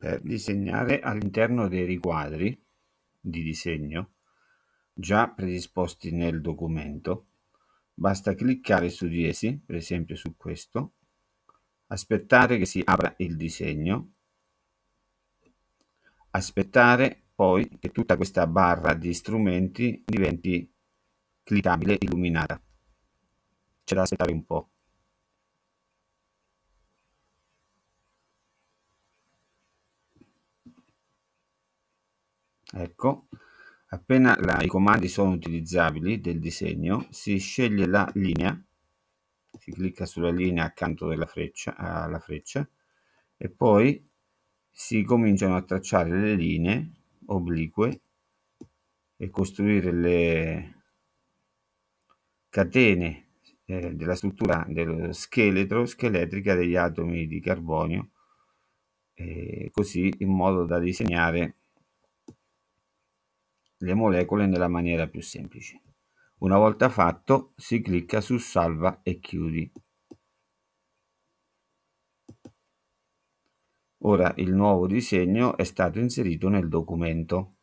per disegnare all'interno dei riquadri di disegno già predisposti nel documento. Basta cliccare su di essi, per esempio su questo, aspettare che si apra il disegno, aspettare poi che tutta questa barra di strumenti diventi cliccabile illuminata. C'è da aspettare un po'. Ecco, appena la, i comandi sono utilizzabili del disegno, si sceglie la linea, si clicca sulla linea accanto freccia, alla freccia e poi si cominciano a tracciare le linee oblique e costruire le catene eh, della struttura dello scheletro scheletrica degli atomi di carbonio eh, così in modo da disegnare le molecole nella maniera più semplice. Una volta fatto si clicca su salva e chiudi. Ora il nuovo disegno è stato inserito nel documento.